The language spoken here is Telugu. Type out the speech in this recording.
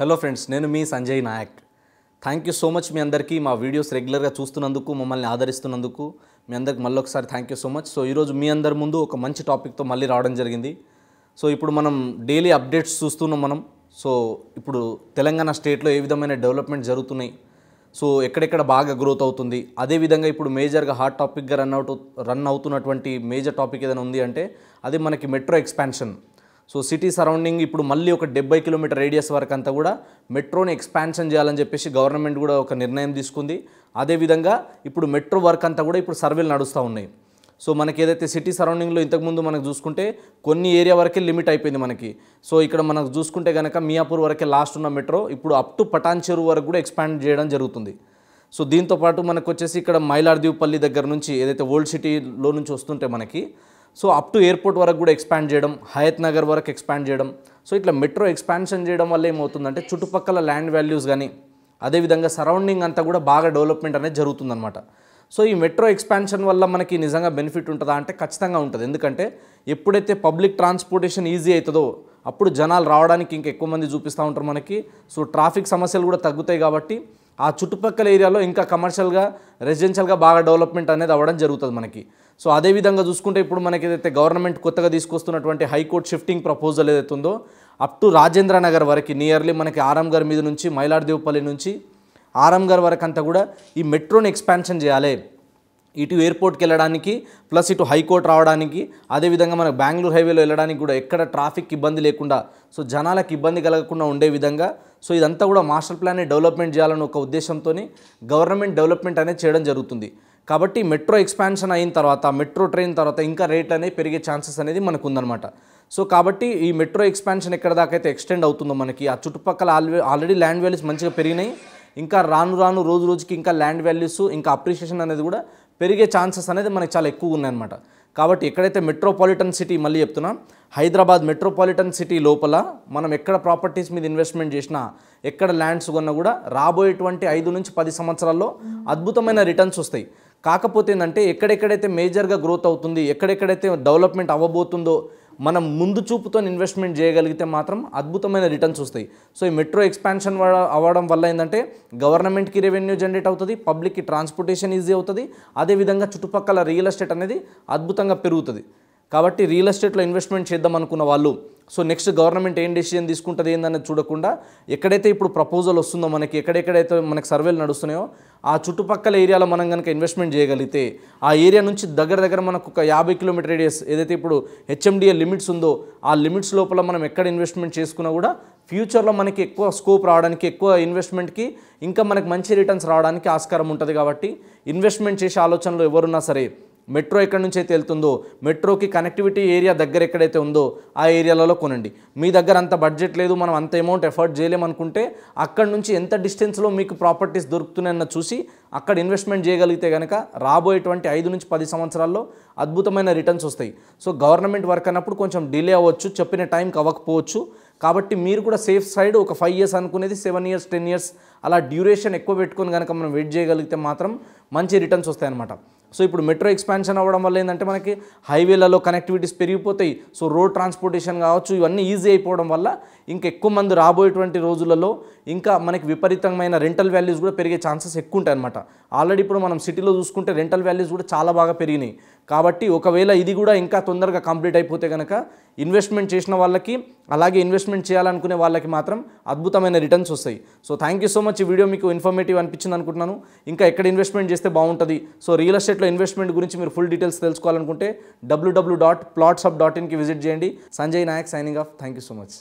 హలో ఫ్రెండ్స్ నేను మీ Sanjay Nayak thank you so much మీ అందరికీ మా వీడియోస్ రెగ్యులర్గా చూస్తున్నందుకు మమ్మల్ని ఆదరిస్తున్నందుకు మీ అందరికి మళ్ళీ ఒకసారి thank you so much so ఈరోజు మీ అందరి ముందు ఒక మంచి టాపిక్తో మళ్ళీ రావడం జరిగింది సో ఇప్పుడు మనం డైలీ అప్డేట్స్ చూస్తున్నాం మనం సో ఇప్పుడు తెలంగాణ స్టేట్లో ఏ విధమైన డెవలప్మెంట్ జరుగుతున్నాయి సో ఎక్కడెక్కడ బాగా గ్రోత్ అవుతుంది అదేవిధంగా ఇప్పుడు మేజర్గా హాట్ టాపిక్గా రన్ అవుట్ రన్ అవుతున్నటువంటి మేజర్ టాపిక్ ఏదైనా ఉంది అంటే అది మనకి metro expansion so city surrounding ఇప్పుడు మళ్ళీ ఒక డెబ్బై కిలోమీటర్ రేడియస్ వరకు అంతా కూడా మెట్రోని ఎక్స్పాన్షన్ చేయాలని చెప్పేసి గవర్నమెంట్ కూడా ఒక నిర్ణయం తీసుకుంది అదేవిధంగా ఇప్పుడు మెట్రో వర్క్ అంతా కూడా ఇప్పుడు సర్వేలు నడుస్తూ ఉన్నాయి సో మనకి ఏదైతే సిటీ సరౌండింగ్లో ఇంతకుముందు మనకు చూసుకుంటే కొన్ని ఏరియా వరకే లిమిట్ అయిపోయింది మనకి సో ఇక్కడ మనకు చూసుకుంటే కనుక మియాపూర్ వరకే లాస్ట్ ఉన్న మెట్రో ఇప్పుడు అప్ టు పటాన్ చెరువు వరకు కూడా ఎక్స్పాండ్ చేయడం జరుగుతుంది సో దీంతోపాటు మనకు వచ్చేసి ఇక్కడ మైలార్దీవ్పల్లి దగ్గర నుంచి ఏదైతే ఓల్డ్ సిటీలో నుంచి వస్తుంటే మనకి సో అప్ టు ఎయిర్పోర్ట్ వరకు కూడా ఎక్స్పాండ్ చేయడం హయత్ నగర్ వరకు ఎక్స్పాండ్ చేయడం సో ఇట్లా మెట్రో ఎక్స్పాన్షన్ చేయడం వల్ల ఏమవుతుందంటే చుట్టుపక్కల ల్యాండ్ వాల్యూస్ కానీ అదేవిధంగా సరౌండింగ్ అంతా కూడా బాగా డెవలప్మెంట్ అనేది జరుగుతుందనమాట సో ఈ మెట్రో ఎక్స్పాన్షన్ వల్ల మనకి నిజంగా బెనిఫిట్ ఉంటుందా అంటే ఖచ్చితంగా ఉంటుంది ఎందుకంటే ఎప్పుడైతే పబ్లిక్ ట్రాన్స్పోర్టేషన్ ఈజీ అవుతుందో అప్పుడు జనాలు రావడానికి ఇంకా ఎక్కువ మంది చూపిస్తూ ఉంటారు మనకి సో ట్రాఫిక్ సమస్యలు కూడా తగ్గుతాయి కాబట్టి ఆ చుట్టుపక్కల ఏరియాలో ఇంకా కమర్షియల్గా రెసిడెన్షియల్గా బాగా డెవలప్మెంట్ అనేది అవ్వడం జరుగుతుంది మనకి సో అదేవిధంగా చూసుకుంటే ఇప్పుడు మనకి ఏదైతే గవర్నమెంట్ కొత్తగా తీసుకొస్తున్నటువంటి హైకోర్టు షిఫ్టింగ్ ప్రపోజల్ ఏదైతే ఉందో అప్ టు రాజేంద్ర నగర్ వరకు నియర్లీ మనకి ఆరాంగర్ మీద నుంచి మైలార్దేవపల్లి నుంచి ఆరాంగర్ వరకు అంతా కూడా ఈ మెట్రోని ఎక్స్పాన్షన్ చేయాలి ఇటు ఎయిర్పోర్ట్కి వెళ్ళడానికి ప్లస్ ఇటు హైకోర్టు రావడానికి అదేవిధంగా మనకు బెంగళూరు హైవేలో వెళ్ళడానికి కూడా ఎక్కడ ట్రాఫిక్ ఇబ్బంది లేకుండా సో జనాలకు ఇబ్బంది కలగకుండా ఉండే విధంగా సో ఇదంతా కూడా మాస్టర్ ప్లాన్ని డెవలప్మెంట్ చేయాలని ఒక ఉద్దేశంతో గవర్నమెంట్ డెవలప్మెంట్ అనేది చేయడం జరుగుతుంది కాబట్టి మెట్రో ఎక్స్పాన్షన్ అయిన తర్వాత మెట్రో ట్రైన్ తర్వాత ఇంకా రేట్ అనేది పెరిగే ఛాన్సెస్ అనేది మనకు ఉందన్నమాట సో కాబట్టి ఈ మెట్రో ఎక్స్పాన్షన్ ఎక్కడ దాకా అయితే ఎక్స్టెండ్ అవుతుందో మనకి ఆ చుట్టుపక్కల ఆల్రెడీ ల్యాండ్ వాల్యూస్ మంచిగా పెరిగినాయి ఇంకా రాను రాను రోజు రోజుకి ఇంకా ల్యాండ్ వాల్యూస్ ఇంకా అప్రిషియేషన్ అనేది కూడా పెరిగే ఛాన్సెస్ అనేది మనకి చాలా ఎక్కువ ఉన్నాయన్నమాట కాబట్టి ఎక్కడైతే మెట్రోపాలిటన్ సిటీ మళ్ళీ చెప్తున్నా హైదరాబాద్ మెట్రోపాలిటన్ సిటీ లోపల మనం ఎక్కడ ప్రాపర్టీస్ మీద ఇన్వెస్ట్మెంట్ చేసినా ఎక్కడ ల్యాండ్స్ కొన్నా కూడా రాబోయేటువంటి ఐదు నుంచి పది సంవత్సరాల్లో అద్భుతమైన రిటర్న్స్ వస్తాయి కాకపోతే ఏంటంటే ఎక్కడెక్కడైతే మేజర్గా గ్రోత్ అవుతుంది ఎక్కడెక్కడైతే డెవలప్మెంట్ అవ్వబోతుందో మనం ముందు చూపుతో ఇన్వెస్ట్మెంట్ చేయగలిగితే మాత్రం అద్భుతమైన రిటర్న్స్ వస్తాయి సో ఈ మెట్రో ఎక్స్పాన్షన్ అవ్వడం వల్ల ఏంటంటే గవర్నమెంట్కి రెవెన్యూ జనరేట్ అవుతుంది పబ్లిక్కి ట్రాన్స్పోర్టేషన్ ఈజీ అవుతుంది అదేవిధంగా చుట్టుపక్కల రియల్ ఎస్టేట్ అనేది అద్భుతంగా పెరుగుతుంది కాబట్టి రియల్ ఎస్టేట్లో ఇన్వెస్ట్మెంట్ చేద్దాం అనుకున్న వాళ్ళు సో నెక్స్ట్ గవర్నమెంట్ ఏం డెసిజన్ తీసుకుంటుంది ఏందనేది చూడకుండా ఎక్కడైతే ఇప్పుడు ప్రపోజల్ వస్తుందో మనకి ఎక్కడెక్కడైతే మనకి సర్వేలు నడుస్తున్నాయో ఆ చుట్టుపక్కల ఏరియాలో మనం కనుక ఇన్వెస్ట్మెంట్ చేయగలిగితే ఆ ఏరియా నుంచి దగ్గర దగ్గర మనకు ఒక యాభై కిలోమీటర్ రేడియస్ ఏదైతే ఇప్పుడు హెచ్ఎండిఏ లిమిట్స్ ఉందో ఆ లిమిట్స్ లోపల మనం ఎక్కడ ఇన్వెస్ట్మెంట్ చేసుకున్నా కూడా ఫ్యూచర్లో మనకి ఎక్కువ స్కోప్ రావడానికి ఎక్కువ ఇన్వెస్ట్మెంట్కి ఇంకా మనకు మంచి రిటర్న్స్ రావడానికి ఆస్కారం ఉంటుంది కాబట్టి ఇన్వెస్ట్మెంట్ చేసే ఆలోచనలు ఎవరున్నా సరే మెట్రో ఎక్కడి నుంచి అయితే వెళ్తుందో మెట్రోకి కనెక్టివిటీ ఏరియా దగ్గర ఎక్కడైతే ఉందో ఆ ఏరియాలలో కొనండి మీ దగ్గర అంత బడ్జెట్ లేదు మనం అంత అమౌంట్ ఎఫర్ట్ చేయలేమనుకుంటే అక్కడ నుంచి ఎంత డిస్టెన్స్లో మీకు ప్రాపర్టీస్ దొరుకుతున్నాయన్న చూసి అక్కడ ఇన్వెస్ట్మెంట్ చేయగలిగితే కనుక రాబోయేటువంటి ఐదు నుంచి పది సంవత్సరాల్లో అద్భుతమైన రిటర్న్స్ వస్తాయి సో గవర్నమెంట్ వర్క్ అన్నప్పుడు కొంచెం డిలే అవ్వచ్చు చెప్పిన టైంకి అవ్వకపోవచ్చు కాబట్టి మీరు కూడా సేఫ్ సైడ్ ఒక ఫైవ్ ఇయర్స్ అనుకునేది సెవెన్ ఇయర్స్ టెన్ ఇయర్స్ అలా డ్యూరేషన్ ఎక్కువ పెట్టుకొని కనుక మనం వెయిట్ చేయగలిగితే మాత్రం మంచి రిటర్న్స్ వస్తాయన్నమాట సో ఇప్పుడు మెట్రో ఎక్స్పాన్షన్ అవ్వడం వల్ల ఏంటంటే మనకి హైవేలలో కనెక్టివిటీస్ పెరిగిపోతాయి సో రోడ్ ట్రాన్స్పోర్టేషన్ కావచ్చు ఇవన్నీ ఈజీ అయిపోవడం వల్ల ఇంకా ఎక్కువ మంది రాబోయేటువంటి రోజులలో ఇంకా మనకి విపరీతమైన రెంటల్ వాల్యూస్ కూడా పెరిగే ఛాన్సెస్ ఎక్కువ ఉంటాయి అనమాట ఆల్రెడీ ఇప్పుడు మనం సిటీలో చూసుకుంటే రెంటల్ వాల్యూస్ కూడా చాలా బాగా పెరిగినాయి కాబట్టి ఒకవేళ ఇది కూడా ఇంకా తొందరగా కంప్లీట్ అయిపోతే కనుక ఇన్వెస్ట్మెంట్ చేసిన వాళ్ళకి అలాగే ఇన్వెస్ట్మెంట్ చేయాలనుకునే వాళ్ళకి మాత్రం అద్భుతమైన రిటర్న్స్ వస్తాయి so thank you so much ఈ వీడియో మీకు ఇన్ఫర్మేటివ్ అనిపించింది అనుకుంటున్నాను ఇంకా ఎక్కడ ఇన్వెస్ట్మెంట్ చేస్తే బాగుంటుంది సో రియల్ ఎస్టేట్ మార్కెట్లో ఇన్వెస్ట్మెంట్ గురించి మీరు ఫుల్ డీటెయిల్స్ తెలుసుకోవాలనుకుంటే డబ్ల్యూడబ్ల్యూ డాట్ ప్లాట్సప్ డాట్ ఇన్కి విజిట్ చేయండి Sanjay Nayak signing off thank you so much